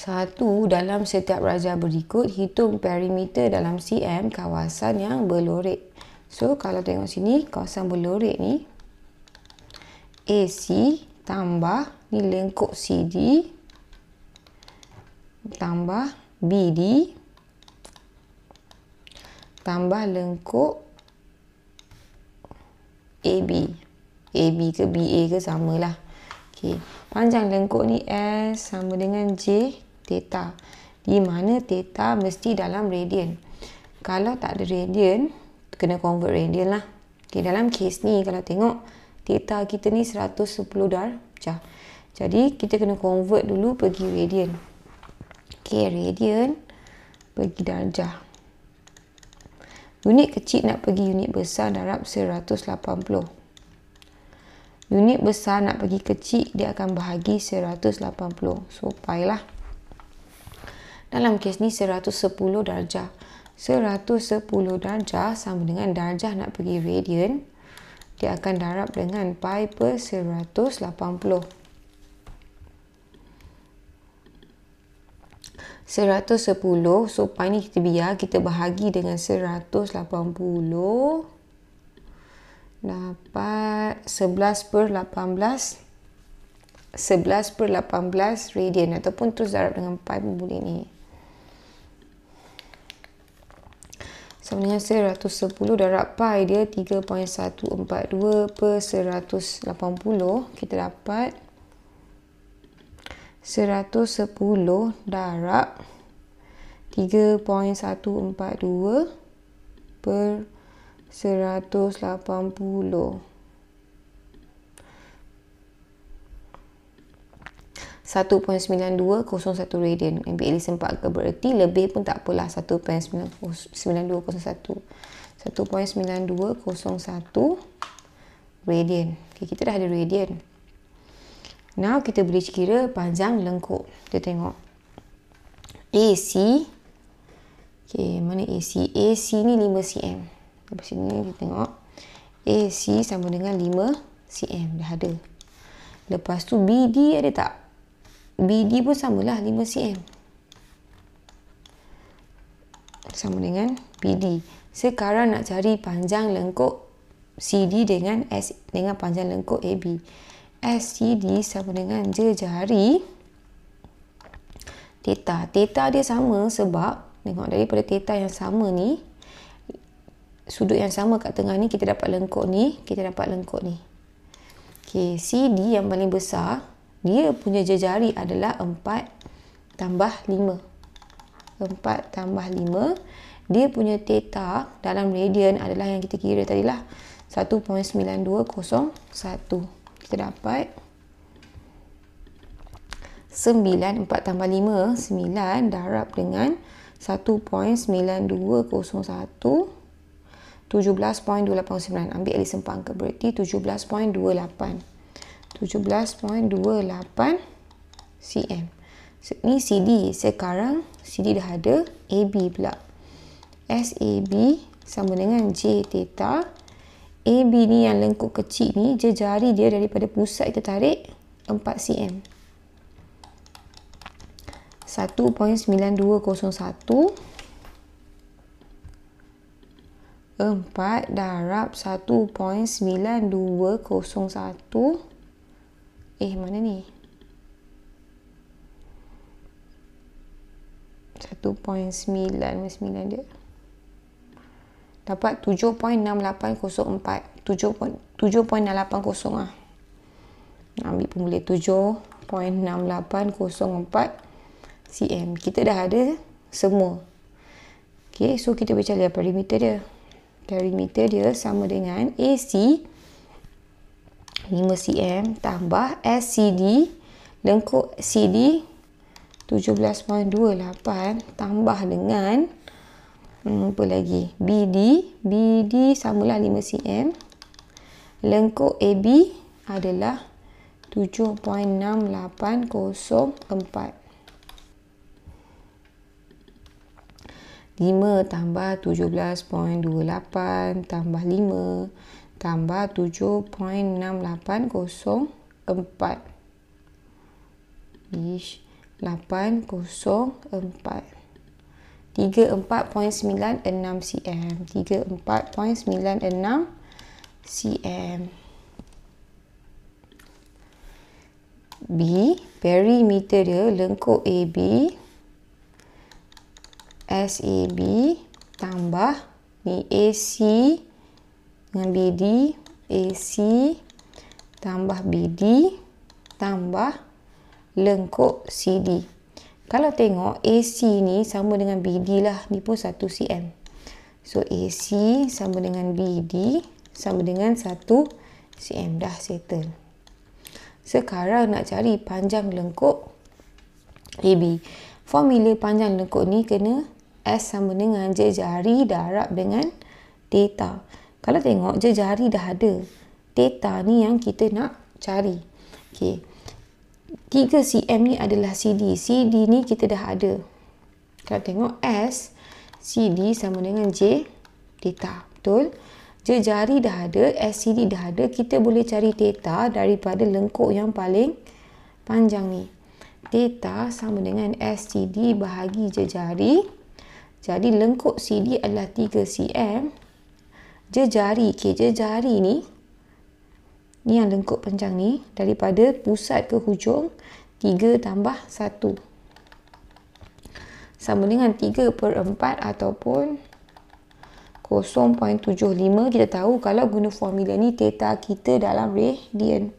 Satu, dalam setiap raja berikut, hitung perimeter dalam CM kawasan yang berlorek. So, kalau tengok sini, kawasan berlorek ni, AC tambah, ni lengkok CD, tambah BD, tambah lengkok AB. AB ke BA ke samalah. Okay. Panjang lengkok ni S sama dengan J theta di mana theta mesti dalam radian kalau tak ada radian kena convert radian lah okay, dalam kes ni kalau tengok theta kita ni 110 darjah jadi kita kena convert dulu pergi radian ok radian pergi darjah unit kecil nak pergi unit besar darab 180 Unit besar nak pergi kecil, dia akan bahagi 180. So, pi lah. Dalam kes ni 110 darjah. 110 darjah sama dengan darjah nak pergi radian. Dia akan darab dengan pi per 180. 110, so pi ni kita biar, kita bahagi dengan seratus lapan puluh, dapat sebelas per lapan belas, sebelas per lapan belas radian ataupun terus darab dengan pi pun boleh ni Sebenarnya dengan 110 darab pi dia 3.142 per 180 kita dapat 110 darab 3.142 per 180 1.9201 radian. MB Edison sempat ke bererti lebih pun tak apalah 1.9201. 1.9201 radian. Okay, kita dah ada radian. Now kita boleh kira panjang lengkuk. Kita tengok. AC. Okay, mana AC? AC ni 5 cm. Lepas sini kita tengok. AC sama dengan 5 cm. Dah ada. Lepas tu BD ada tak? BD pun samalah 5 cm. Sama dengan BD. Sekarang nak cari panjang lengkuk CD dengan S dengan panjang lengkuk AB. SCD sama dengan jari theta. Theta dia sama sebab tengok daripada theta yang sama ni sudut yang sama kat tengah ni kita dapat lengkuk ni, kita dapat lengkuk ni. Okey, CD yang paling besar dia punya jejari adalah 4 tambah 5 4 tambah 5 dia punya theta dalam radian adalah yang kita kira tadi tadilah 1.9201 kita dapat 9 4 tambah 5 9 darab dengan 1.9201 17.289 ambil alih sempang ke berarti 17.28 17.28 cm. So, ni CD. Sekarang CD dah ada AB pula. SAB sama dengan J theta. AB ni yang lengkuk kecil ni, Jari dia daripada pusat kita tarik 4 cm. 1.9201 4 darab 1.9201 Eh mana ni 1.99 dia Dapat 7.6804 7.6804 lah Ambil pun boleh 7.6804 cm Kita dah ada semua Okay so kita boleh cari perimeter dia Perimeter dia sama dengan AC 5 cm tambah SCD lengkuk CD 17.28 tambah dengan hmm, apa lagi BD BD samalah 5 cm lengkuk AB adalah 7.6804 5 tambah 17.28 tambah 5 tambah 7.6804 ish 804 34.96cm 34.96cm B perimeter dia lengkuk AB SAB tambah ni AC dengan BD AC tambah BD tambah lengkuk CD. Kalau tengok AC ni sama dengan BD lah. Ni pun 1 cm. So AC sama dengan BD sama dengan 1 cm. Dah settle. Sekarang nak cari panjang lengkuk AB. Formula panjang lengkuk ni kena S sama dengan jari darab dengan data. Kalau tengok jejari dah ada. Data ni yang kita nak cari. Okay, 3 cm ni adalah CD. CD ni kita dah ada. Kalau tengok S, CD sama dengan J data. Betul? Jejari dah ada, SCD dah ada. Kita boleh cari data daripada lengkuk yang paling panjang ni. Data sama dengan SCD bahagi jejari. Jadi lengkuk CD adalah 3 cm. Jari, ke okay, jejari ni ni yang lengkuk panjang ni daripada pusat ke hujung 3 tambah 1 sama dengan 3 per 4 ataupun 0.75 kita tahu kalau guna formula ni theta kita dalam radian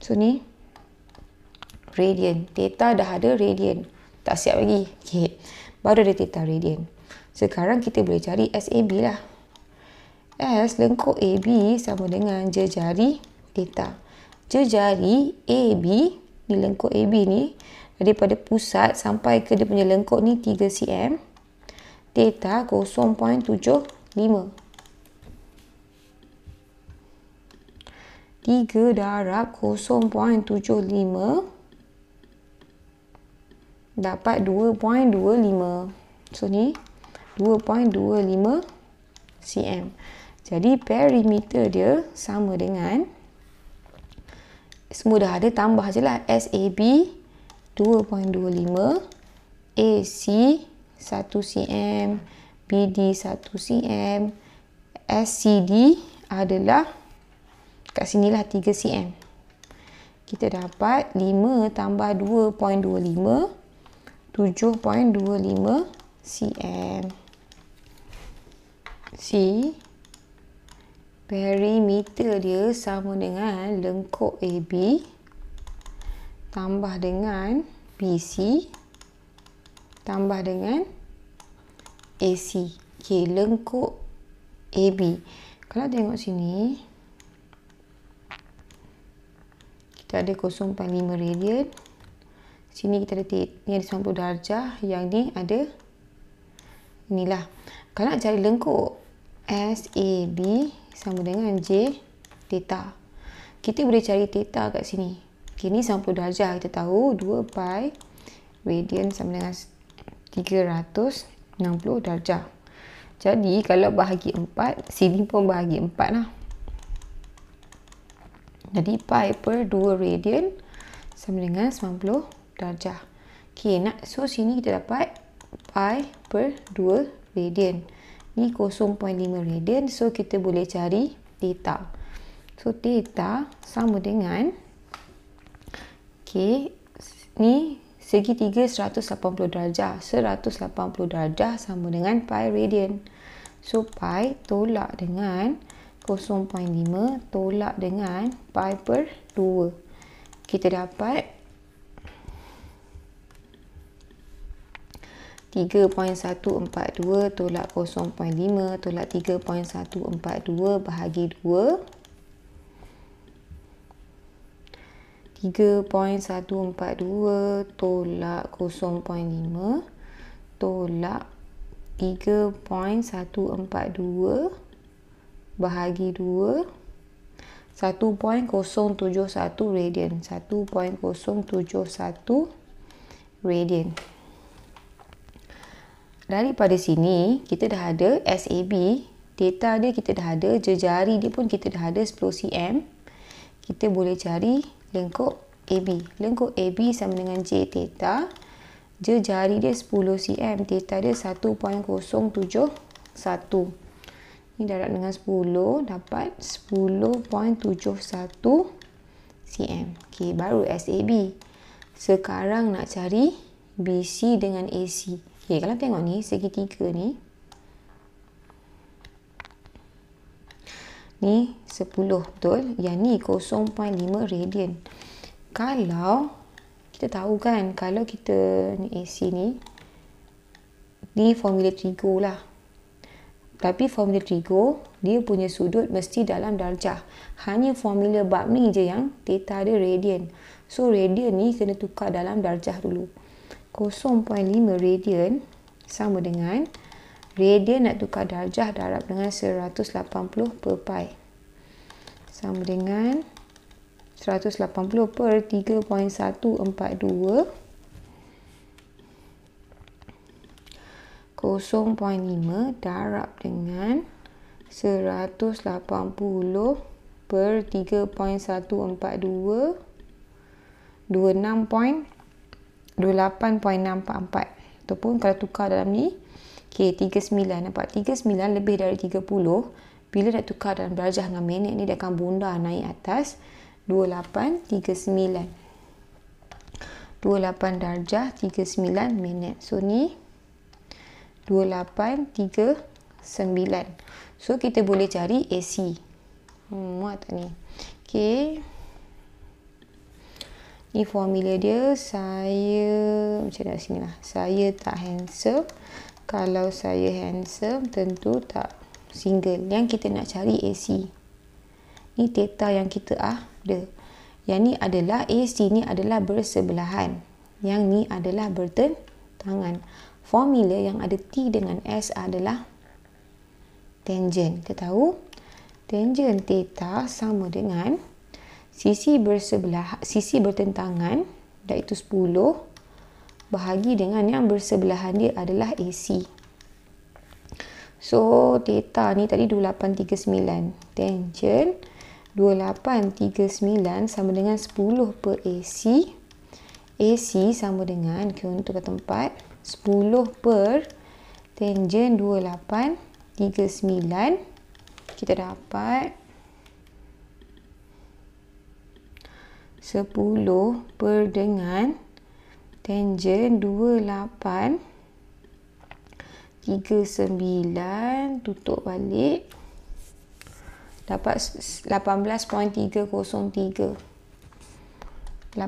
so ni radian theta dah ada radian tak siap lagi okay. baru ada theta radian sekarang kita boleh cari SAB lah S lengkok AB sama dengan jejari theta. Jejari AB di lengkok AB ni daripada pusat sampai ke dia punya lengkuk ni 3 cm. Theta 0.75. Tiga darab 0.75 dapat 2.25. So ni 2.25 cm. Jadi perimeter dia sama dengan semua dah ada tambah sajalah SAB 2.25 AC 1 cm BD 1 cm SCD adalah kat sini lah 3 cm. Kita dapat 5 tambah 2.25 7.25 cm. C perimeter dia sama dengan lengkok AB tambah dengan BC tambah dengan AC ok, lengkok AB kalau tengok sini kita ada 0.5 radian sini kita ada ni ada 90 darjah yang ni ada inilah kalau nak cari lengkok SAB sama dengan J theta. Kita boleh cari theta kat sini. Okay, ni 90 darjah kita tahu 2 pi radian sama dengan 360 darjah. Jadi kalau bahagi 4, sini pun bahagi 4 lah. Jadi pi per 2 radian sama dengan 90 darjah. Okay, nak so sini kita dapat pi per 2 radian ni 0.5 radian so kita boleh cari theta so theta sama dengan ok ni segi 3 180 darjah 180 darjah sama dengan pi radian so pi tolak dengan 0.5 tolak dengan pi per 2 kita dapat 3.142 tolak 0.5 tolak 3.142 bahagi 2 3.142 tolak 0.5 tolak 3.142 bahagi 2 1.071 radian 1.071 radian daripada sini kita dah ada SAB data dia kita dah ada jejari dia pun kita dah ada 10 cm kita boleh cari lengkok AB Lengkok AB sama dengan J theta jejari dia 10 cm theta dia 1.071 ini darab dengan 10 dapat 10.71 cm ok baru SAB sekarang nak cari BC dengan AC Okay, kalau tengok ni segitiga ni ni 10 betul. Yang ni 0.5 radian. Kalau kita tahu kan kalau kita ni AC ni ni formula trigo lah. Tapi formula trigo dia punya sudut mesti dalam darjah. Hanya formula bab ni je yang theta dia radian. So radian ni kena tukar dalam darjah dulu. 0.5 radian sama dengan radian nak tukar darjah darab dengan 180 per pi sama dengan 180 per 3.142 kosong 0.5 darab dengan 180 per 3.142 26. 28.644 ataupun kalau tukar dalam ni ok 39 nampak 39 lebih dari 30 bila nak tukar dalam darjah dengan minit ni dia akan bunda naik atas 2839 28 darjah 39 minit so ni 2839 so kita boleh cari AC hmm, muat tak ni ok ni formula dia saya macam nak sini lah saya tak handsome kalau saya handsome tentu tak single yang kita nak cari AC ni theta yang kita ah ada yang ni adalah AC ni adalah bersebelahan yang ni adalah bertentangan formula yang ada T dengan S adalah tangent kita tahu tangent theta sama dengan sisi bersebelah sisi bertentangan iaitu 10 bahagi dengan yang bersebelahan dia adalah AC. So theta ni tadi 2839 tangent 2839 sama dengan 10 per AC. AC sama dengan keuntungan tempat 10 per tangent 2839 kita dapat 10 per dengan tangen 28 39 tutup balik dapat 18.303 18.303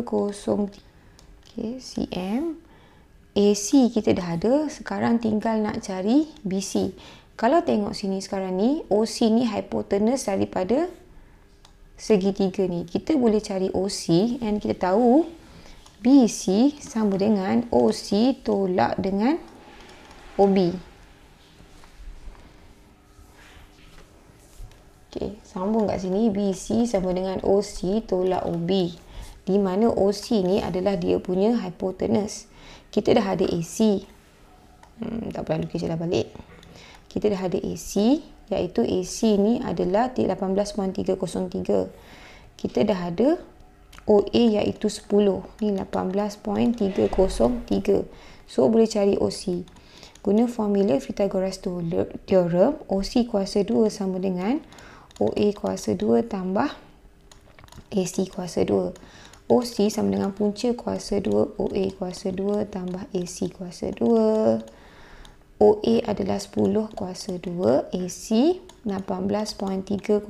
okay, CM AC kita dah ada sekarang tinggal nak cari BC kalau tengok sini sekarang ni OC ni hypotenuse daripada segitiga ni. Kita boleh cari OC and kita tahu BC sama dengan OC tolak dengan OB. Okey, sambung kat sini BC sama dengan OC tolak OB. Di mana OC ni adalah dia punya hypotenuse. Kita dah ada AC. Hmm, tak perlu lukislah balik. Kita dah ada AC iaitu AC ni adalah T18.303 kita dah ada OA iaitu 10 ni 18.303 so boleh cari OC guna formula Pythagoras Theorem OC kuasa 2 sama dengan OA kuasa 2 tambah AC kuasa 2 OC sama dengan punca kuasa 2 OA kuasa 2 tambah AC kuasa OA adalah 10 kuasa 2 AC 18.303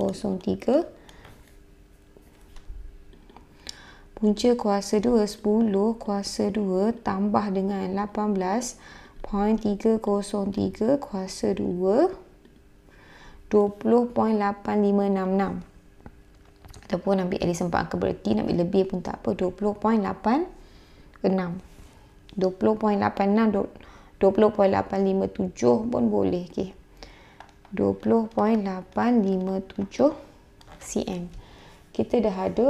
punca kuasa 2 10 kuasa 2 tambah dengan 18.303 kuasa 2 20.8566 ataupun ambil ada sempat angka berarti nak ambil lebih pun tak apa 20.86 20.86 20.857 pun boleh okey 20.857 cm kita dah ada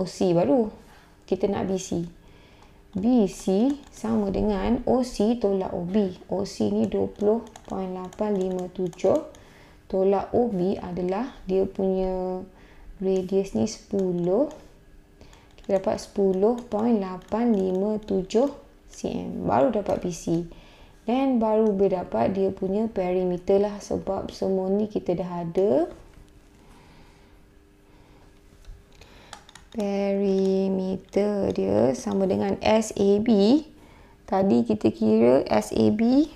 OC baru kita nak BC BC sama dengan OC tolak OB OC ni 20.857 tolak OB adalah dia punya radius ni 10 kita dapat 10.857 cm baru dapat BC Then baru boleh dapat dia punya perimeter lah sebab semua ni kita dah ada. Perimeter dia sama dengan SAB. Tadi kita kira SAB.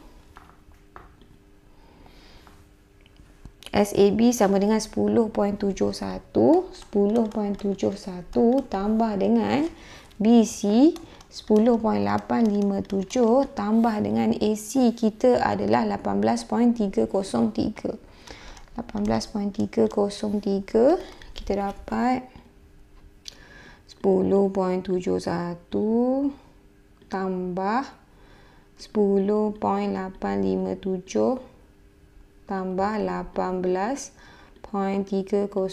SAB sama dengan 10.71. 10.71 tambah dengan BC. BC. 10.857 tambah dengan AC kita adalah 18.303. 18.303 kita dapat 10.71 tambah 10.857 tambah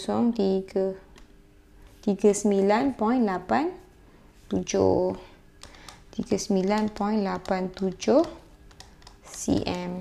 18.303. 39.87 39.87 cm.